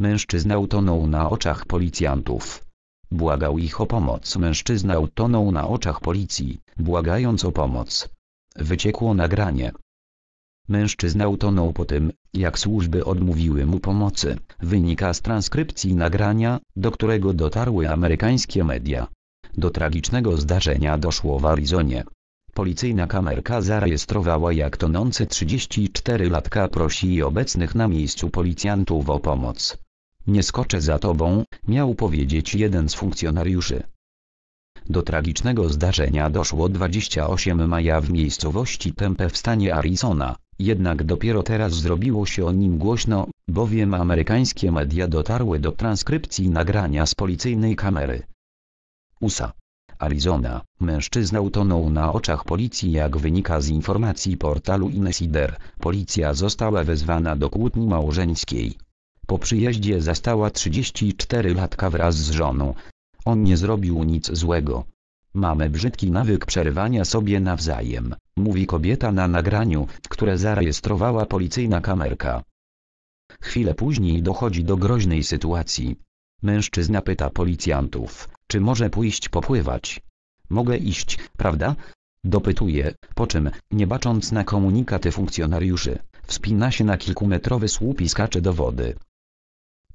Mężczyzna utonął na oczach policjantów. Błagał ich o pomoc. Mężczyzna utonął na oczach policji, błagając o pomoc. Wyciekło nagranie. Mężczyzna utonął po tym, jak służby odmówiły mu pomocy, wynika z transkrypcji nagrania, do którego dotarły amerykańskie media. Do tragicznego zdarzenia doszło w Arizonie. Policyjna kamerka zarejestrowała jak tonący 34-latka prosi obecnych na miejscu policjantów o pomoc. Nie skoczę za tobą, miał powiedzieć jeden z funkcjonariuszy. Do tragicznego zdarzenia doszło 28 maja w miejscowości Tempe w stanie Arizona, jednak dopiero teraz zrobiło się o nim głośno, bowiem amerykańskie media dotarły do transkrypcji nagrania z policyjnej kamery. USA. Arizona. Mężczyzna utonął na oczach policji jak wynika z informacji portalu Insider. Policja została wezwana do kłótni małżeńskiej. Po przyjeździe zastała 34-latka wraz z żoną. On nie zrobił nic złego. Mamy brzydki nawyk przerywania sobie nawzajem, mówi kobieta na nagraniu, które zarejestrowała policyjna kamerka. Chwilę później dochodzi do groźnej sytuacji. Mężczyzna pyta policjantów, czy może pójść popływać. Mogę iść, prawda? Dopytuje, po czym, nie bacząc na komunikaty funkcjonariuszy, wspina się na kilkumetrowy słup i skacze do wody.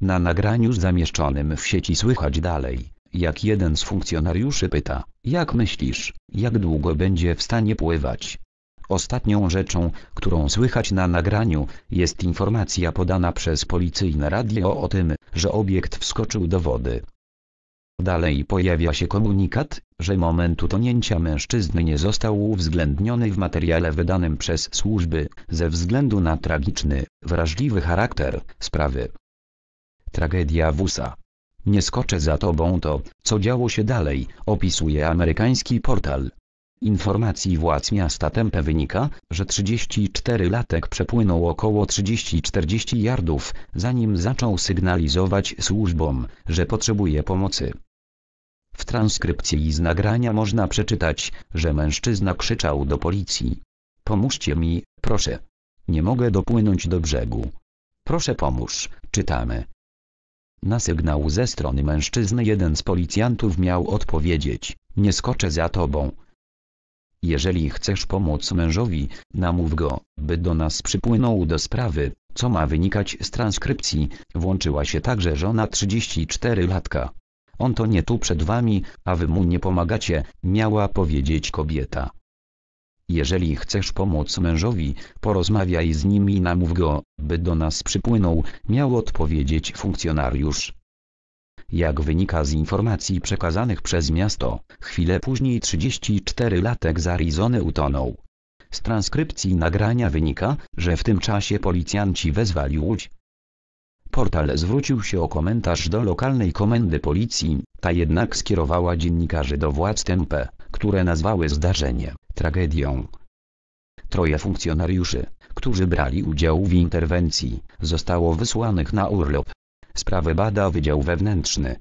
Na nagraniu zamieszczonym w sieci słychać dalej, jak jeden z funkcjonariuszy pyta, jak myślisz, jak długo będzie w stanie pływać? Ostatnią rzeczą, którą słychać na nagraniu, jest informacja podana przez policyjne radio o tym, że obiekt wskoczył do wody. Dalej pojawia się komunikat, że moment utonięcia mężczyzny nie został uwzględniony w materiale wydanym przez służby, ze względu na tragiczny, wrażliwy charakter sprawy tragedia Wusa. Nie skoczę za tobą to, co działo się dalej, opisuje amerykański portal. Informacji władz miasta Tempe wynika, że 34-latek przepłynął około 30-40 yardów, zanim zaczął sygnalizować służbom, że potrzebuje pomocy. W transkrypcji z nagrania można przeczytać, że mężczyzna krzyczał do policji. Pomóżcie mi, proszę. Nie mogę dopłynąć do brzegu. Proszę pomóż, czytamy. Na sygnał ze strony mężczyzny jeden z policjantów miał odpowiedzieć, nie skoczę za tobą. Jeżeli chcesz pomóc mężowi, namów go, by do nas przypłynął do sprawy, co ma wynikać z transkrypcji, włączyła się także żona 34-latka. On to nie tu przed wami, a wy mu nie pomagacie, miała powiedzieć kobieta. Jeżeli chcesz pomóc mężowi, porozmawiaj z nim i namów go, by do nas przypłynął, miał odpowiedzieć funkcjonariusz. Jak wynika z informacji przekazanych przez miasto, chwilę później 34-latek z Arizony utonął. Z transkrypcji nagrania wynika, że w tym czasie policjanci wezwali łódź. Portal zwrócił się o komentarz do lokalnej komendy policji, ta jednak skierowała dziennikarzy do władz Tempe które nazwały zdarzenie tragedią. Troje funkcjonariuszy, którzy brali udział w interwencji, zostało wysłanych na urlop. Sprawę bada Wydział Wewnętrzny.